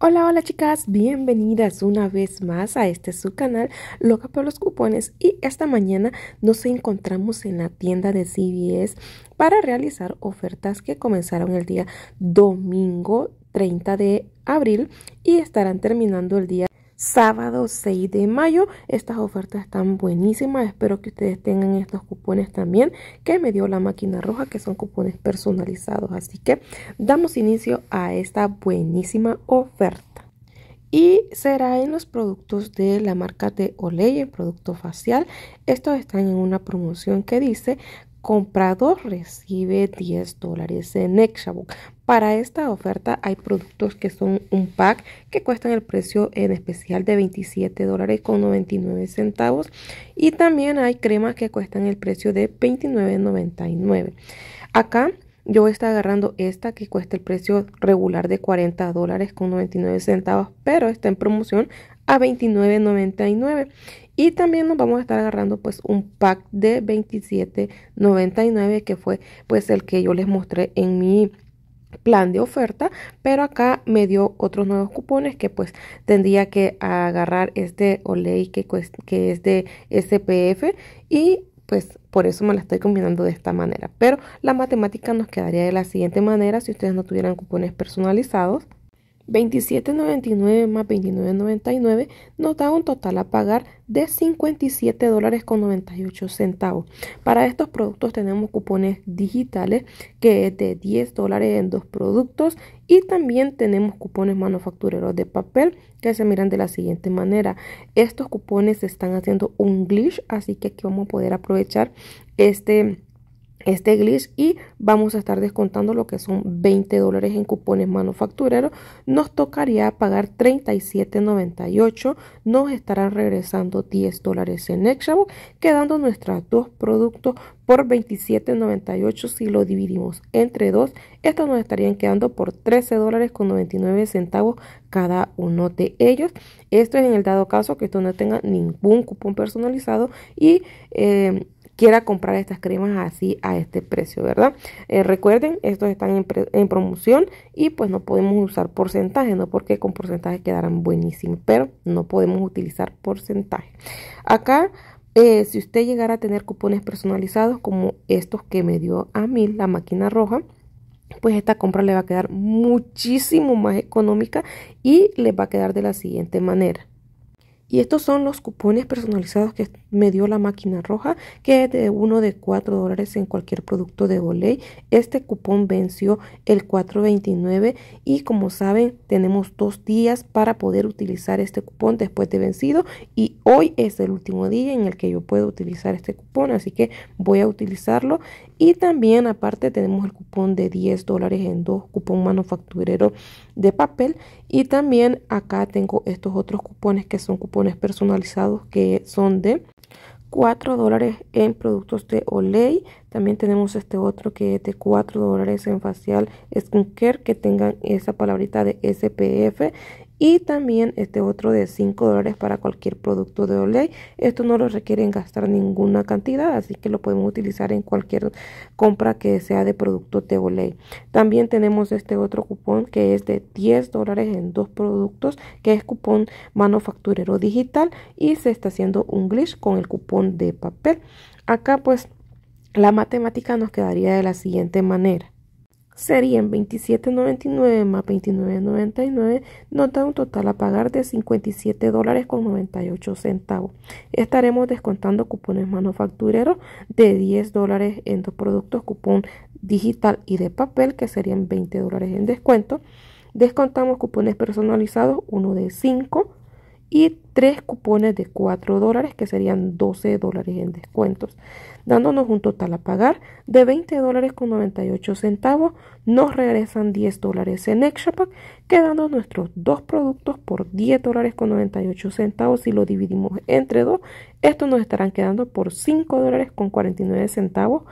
Hola, hola chicas, bienvenidas una vez más a este su canal Loca por los cupones y esta mañana nos encontramos en la tienda de CBS para realizar ofertas que comenzaron el día domingo 30 de abril y estarán terminando el día sábado 6 de mayo. Estas ofertas están buenísimas. Espero que ustedes tengan estos cupones también que me dio la máquina roja, que son cupones personalizados. Así que damos inicio a esta buenísima oferta. Y será en los productos de la marca de Olay, el producto facial. Estos están en una promoción que dice comprador recibe 10 dólares en Exabook. Para esta oferta hay productos que son un pack que cuestan el precio en especial de 27 dólares con 99 centavos y también hay cremas que cuestan el precio de 29.99. Acá yo estoy agarrando esta que cuesta el precio regular de 40 dólares con 99 centavos, pero está en promoción a 29.99. Y también nos vamos a estar agarrando pues un pack de 27.99 que fue pues el que yo les mostré en mi plan de oferta, pero acá me dio otros nuevos cupones que pues tendría que agarrar este Olay que, que es de SPF y pues por eso me la estoy combinando de esta manera. Pero la matemática nos quedaría de la siguiente manera si ustedes no tuvieran cupones personalizados. 27.99 más 29.99 nos da un total a pagar de 57 dólares con 98 centavos. Para estos productos tenemos cupones digitales que es de 10 dólares en dos productos y también tenemos cupones manufactureros de papel que se miran de la siguiente manera. Estos cupones están haciendo un glitch, así que aquí vamos a poder aprovechar este este glitch y vamos a estar descontando lo que son 20 dólares en cupones manufactureros nos tocaría pagar 37.98 nos estarán regresando 10 dólares en extravo quedando nuestros dos productos por 27.98 si lo dividimos entre dos estos nos estarían quedando por 13 dólares con 99 centavos cada uno de ellos esto es en el dado caso que esto no tenga ningún cupón personalizado y eh, quiera comprar estas cremas así a este precio, ¿verdad? Eh, recuerden, estos están en, promoción y pues no podemos usar porcentaje, no porque con porcentaje quedarán buenísimos, pero no podemos utilizar porcentaje. Acá, eh, si usted llegara a tener cupones personalizados como estos que me dio a mí la máquina roja, pues esta compra le va a quedar muchísimo más económica y le va a quedar de la siguiente manera. Y estos son los cupones personalizados que me dio la máquina roja, que es de uno de 4 dólares en cualquier producto de Olay. Este cupón venció el 4.29 y como saben, tenemos dos días para poder utilizar este cupón después de vencido y hoy es el último día en el que yo puedo utilizar este cupón, así que voy a utilizarlo. Y también aparte tenemos el cupón de 10 dólares en dos cupón manufacturero de papel y también acá tengo estos otros cupones que son cupones personalizados que son de 4 dólares en productos de Olay. También tenemos este otro que es de 4 dólares en facial skincare que tengan esa palabrita de SPF. Y también este otro de 5 dólares para cualquier producto de Olay. Esto no lo requieren gastar ninguna cantidad, así que lo podemos utilizar en cualquier compra que sea de producto de Olay. También tenemos este otro cupón que es de 10 dólares en dos productos, que es cupón manufacturero digital y se está haciendo un glitch con el cupón de papel. Acá pues la matemática nos quedaría de la siguiente manera serían 27.99 más 29.99, nota un total a pagar de $57.98. dólares Estaremos descontando cupones manufactureros de 10 dólares en dos productos, cupón digital y de papel, que serían 20 dólares en descuento. Descontamos cupones personalizados, uno de 5 y tres cupones de 4 dólares, que serían 12 dólares en descuentos, dándonos un total a pagar de 20 dólares con 98 centavos. Nos regresan 10 dólares en pack. quedando nuestros dos productos por 10 dólares con 98 centavos. Si lo dividimos entre dos, estos nos estarán quedando por 5 dólares con 49 centavos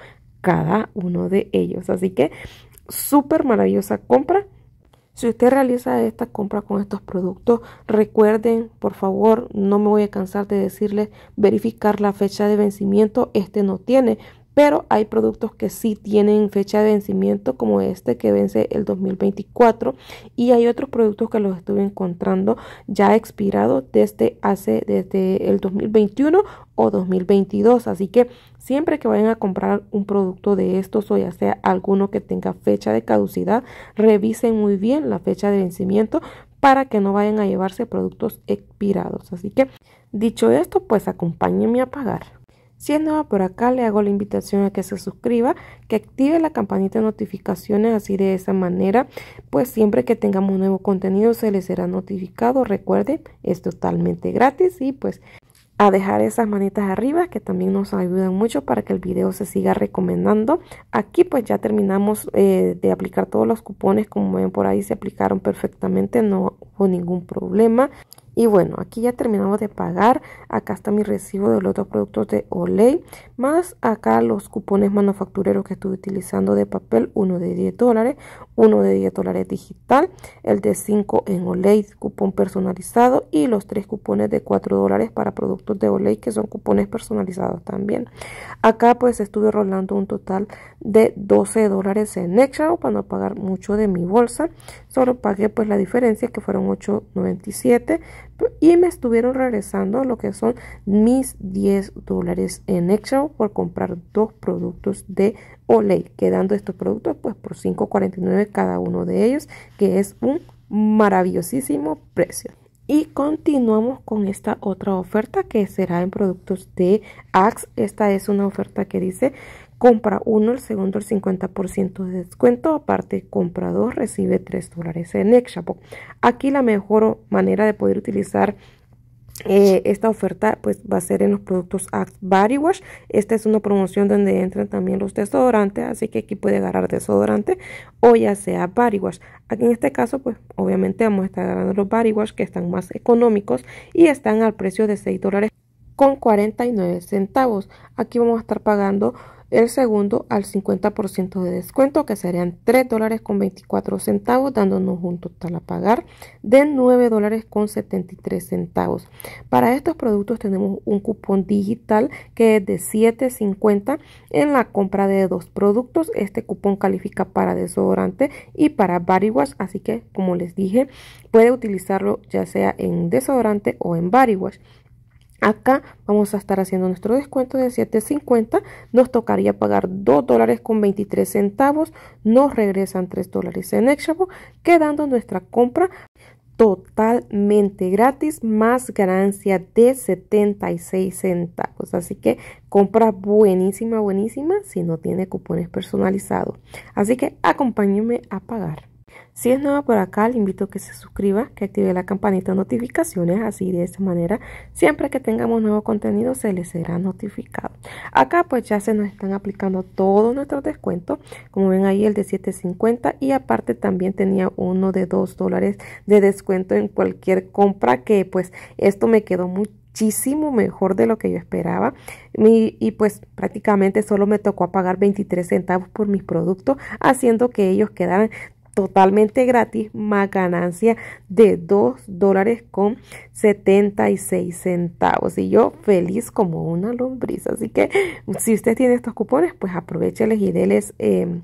cada uno de ellos. Así que súper maravillosa compra si usted realiza esta compra con estos productos, recuerden, por favor, no me voy a cansar de decirles verificar la fecha de vencimiento. Este no tiene, pero hay productos que sí tienen fecha de vencimiento como este que vence el 2024 y hay otros productos que los estuve encontrando ya expirados desde hace desde el 2021 o 2022 así que siempre que vayan a comprar un producto de estos o ya sea alguno que tenga fecha de caducidad revisen muy bien la fecha de vencimiento para que no vayan a llevarse productos expirados así que dicho esto pues acompáñenme a pagar si es nueva por acá, le hago la invitación a que se suscriba, que active la campanita de notificaciones, así de esa manera, pues siempre que tengamos nuevo contenido se le será notificado. Recuerde, es totalmente gratis y pues a dejar esas manitas arriba que también nos ayudan mucho para que el video se siga recomendando. Aquí pues ya terminamos eh, de aplicar todos los cupones, como ven por ahí se aplicaron perfectamente, no hubo ningún problema. Y bueno, aquí ya terminamos de pagar. Acá está mi recibo de los dos productos de Olay. Más acá los cupones manufactureros que estuve utilizando de papel. Uno de 10 dólares, uno de 10 dólares digital. El de 5 en Olay, cupón personalizado. Y los tres cupones de 4 dólares para productos de Olay que son cupones personalizados también. Acá pues estuve rolando un total de 12 dólares en extra. para no pagar mucho de mi bolsa. Solo pagué pues la diferencia que fueron 8.97 y me estuvieron regresando lo que son mis 10 dólares en extra por comprar dos productos de Olay, quedando estos productos pues por 5.49 cada uno de ellos, que es un maravillosísimo precio. Y continuamos con esta otra oferta que será en productos de Axe. Esta es una oferta que dice Compra uno, el segundo el 50% de descuento. Aparte, compra dos, recibe 3 dólares en exchapo Aquí la mejor manera de poder utilizar eh, esta oferta pues va a ser en los productos Axe Body Wash. Esta es una promoción donde entran también los desodorantes, así que aquí puede agarrar desodorante o ya sea Body Wash. Aquí en este caso pues obviamente vamos a estar ganando los Body Wash que están más económicos y están al precio de 6 dólares con 49 centavos. Aquí vamos a estar pagando el segundo al 50% de descuento, que serían 3 dólares con 24 centavos, dándonos un total a pagar de $9.73 dólares con 73 centavos. Para estos productos tenemos un cupón digital que es de 7.50 en la compra de dos productos. Este cupón califica para desodorante y para body así que como les dije, puede utilizarlo ya sea en desodorante o en body wash. Acá vamos a estar haciendo nuestro descuento de 7.50. Nos tocaría pagar 2 dólares con 23 centavos. Nos regresan 3 dólares en extra, quedando nuestra compra totalmente gratis más ganancia de 76 centavos. Así que compra buenísima, buenísima si no tiene cupones personalizados. Así que acompáñenme a pagar. Si es nueva por acá, le invito a que se suscriba, que active la campanita de notificaciones, así de esta manera, siempre que tengamos nuevo contenido se le será notificado. Acá pues ya se nos están aplicando todos nuestros descuentos, como ven ahí el de 7.50 y aparte también tenía uno de 2 dólares de descuento en cualquier compra que pues esto me quedó muchísimo mejor de lo que yo esperaba y, y, pues prácticamente solo me tocó pagar 23 centavos por mis productos haciendo que ellos quedaran totalmente gratis más ganancia de 2 dólares con 76 centavos y yo feliz como una lombriz así que si usted tiene estos cupones pues aprovechéles y em,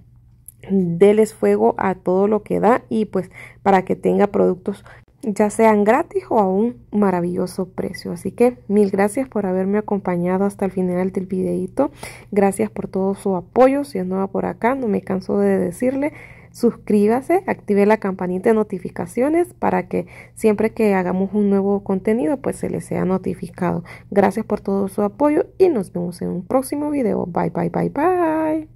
déles fuego a todo lo que da y pues para que tenga productos ya sean gratis o a un maravilloso precio. Así que mil gracias por haberme acompañado hasta el final del videito. Gracias por todo su apoyo. Si es nueva por acá, no me canso de decirle. Suscríbase, active la campanita de notificaciones para que siempre que hagamos un nuevo contenido pues se les sea notificado. Gracias por todo su apoyo y nos vemos en un próximo video. Bye bye bye bye.